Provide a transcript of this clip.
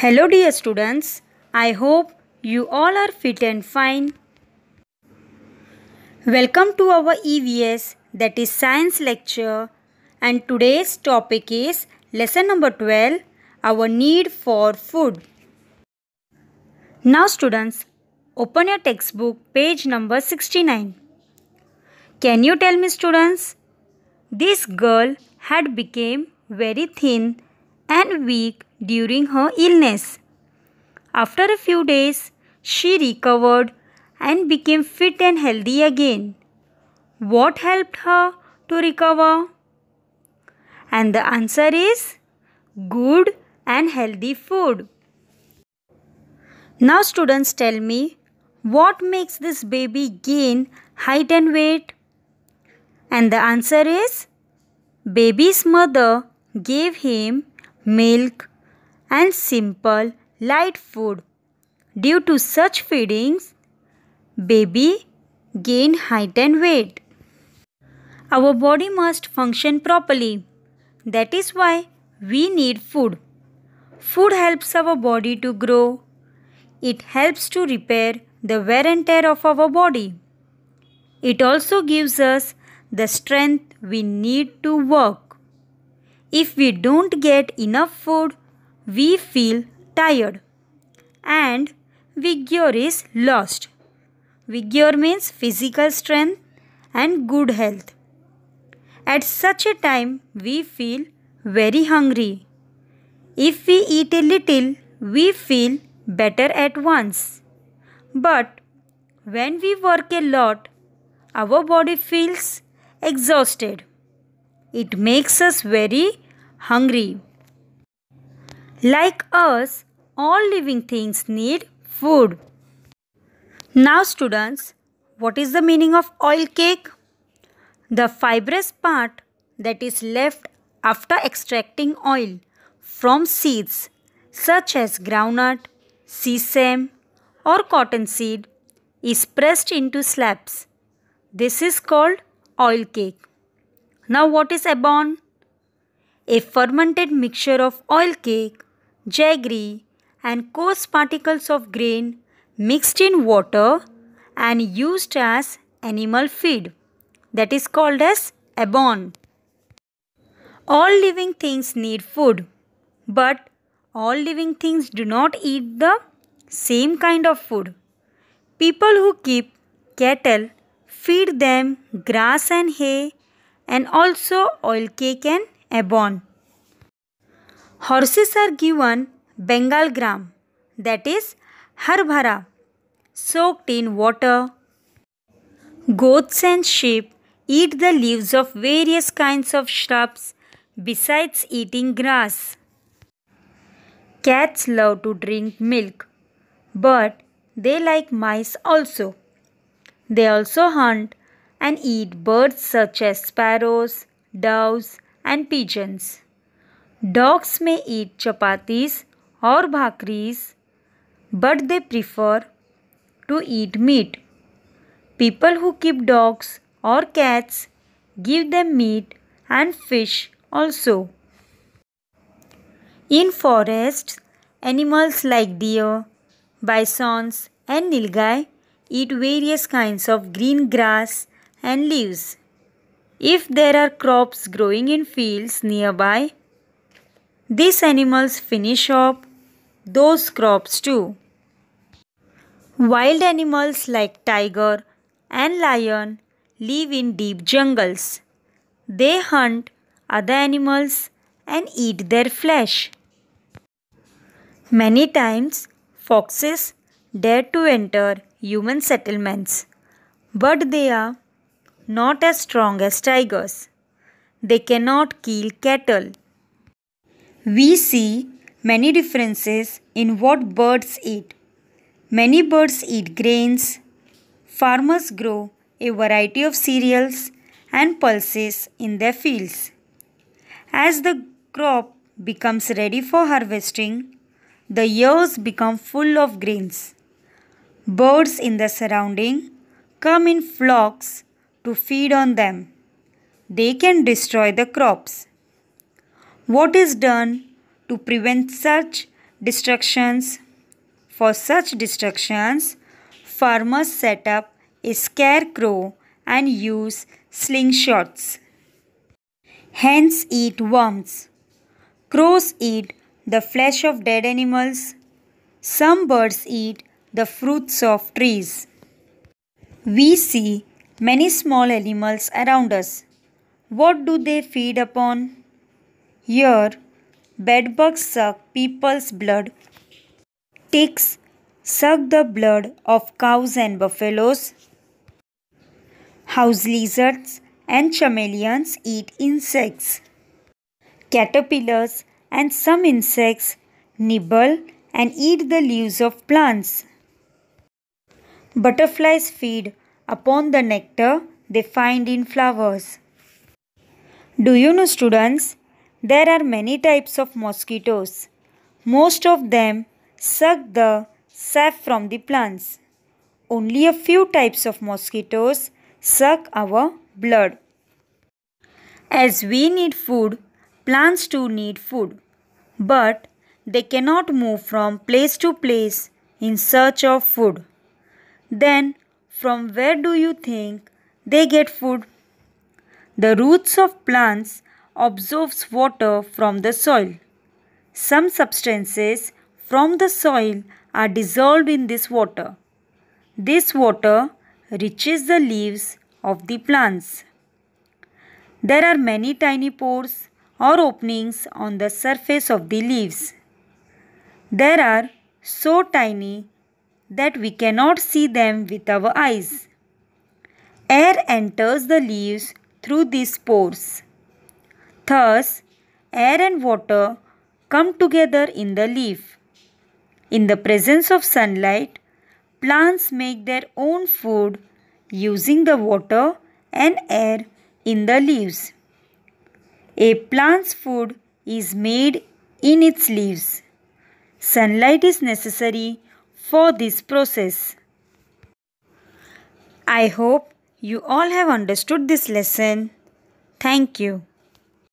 Hello dear students, I hope you all are fit and fine. Welcome to our EVS that is science lecture and today's topic is lesson number 12 our need for food. Now students open your textbook page number 69. Can you tell me students this girl had become very thin and weak during her illness. After a few days, she recovered and became fit and healthy again. What helped her to recover? And the answer is good and healthy food. Now, students, tell me what makes this baby gain height and weight? And the answer is baby's mother gave him milk, and simple light food. Due to such feedings, baby gain height and weight. Our body must function properly. That is why we need food. Food helps our body to grow. It helps to repair the wear and tear of our body. It also gives us the strength we need to work. If we don't get enough food, we feel tired and vigor is lost. Vigor means physical strength and good health. At such a time, we feel very hungry. If we eat a little, we feel better at once. But when we work a lot, our body feels exhausted. It makes us very hungry. Like us, all living things need food. Now, students, what is the meaning of oil cake? The fibrous part that is left after extracting oil from seeds such as groundnut, sesame, or cottonseed is pressed into slabs. This is called oil cake. Now what is abon? A fermented mixture of oil cake, jaggery and coarse particles of grain mixed in water and used as animal feed. That is called as abon. All living things need food, but all living things do not eat the same kind of food. People who keep cattle feed them grass and hay and also oil cake and ebon. Horses are given Bengal gram that is harbhara soaked in water. Goats and sheep eat the leaves of various kinds of shrubs besides eating grass. Cats love to drink milk, but they like mice also. They also hunt and eat birds such as sparrows, doves, and pigeons. Dogs may eat chapatis or bhakris, but they prefer to eat meat. People who keep dogs or cats give them meat and fish also. In forests, animals like deer, bisons, and nilgai eat various kinds of green grass and leaves. If there are crops growing in fields nearby, these animals finish up those crops too. Wild animals like tiger and lion live in deep jungles. They hunt other animals and eat their flesh. Many times, foxes dare to enter human settlements, but they are not as strong as tigers. They cannot kill cattle. We see many differences in what birds eat. Many birds eat grains. Farmers grow a variety of cereals and pulses in their fields. As the crop becomes ready for harvesting, the ears become full of grains. Birds in the surrounding come in flocks to feed on them. They can destroy the crops. What is done to prevent such destructions? For such destructions, farmers set up a scarecrow and use slingshots. Hens eat worms. Crows eat the flesh of dead animals. Some birds eat the fruits of trees. We see many small animals around us. What do they feed upon? Here, bedbugs suck people's blood. Ticks suck the blood of cows and buffaloes. House lizards and chameleons eat insects. Caterpillars and some insects nibble and eat the leaves of plants. Butterflies feed upon the nectar they find in flowers. Do you know students, there are many types of mosquitoes. Most of them suck the sap from the plants. Only a few types of mosquitoes suck our blood. As we need food, plants too need food. But they cannot move from place to place in search of food. Then from where do you think they get food? The roots of plants absorbs water from the soil. Some substances from the soil are dissolved in this water. This water reaches the leaves of the plants. There are many tiny pores or openings on the surface of the leaves. There are so tiny that we cannot see them with our eyes. Air enters the leaves through these pores. Thus, air and water come together in the leaf. In the presence of sunlight, plants make their own food using the water and air in the leaves. A plant's food is made in its leaves. Sunlight is necessary for this process. I hope you all have understood this lesson. Thank you.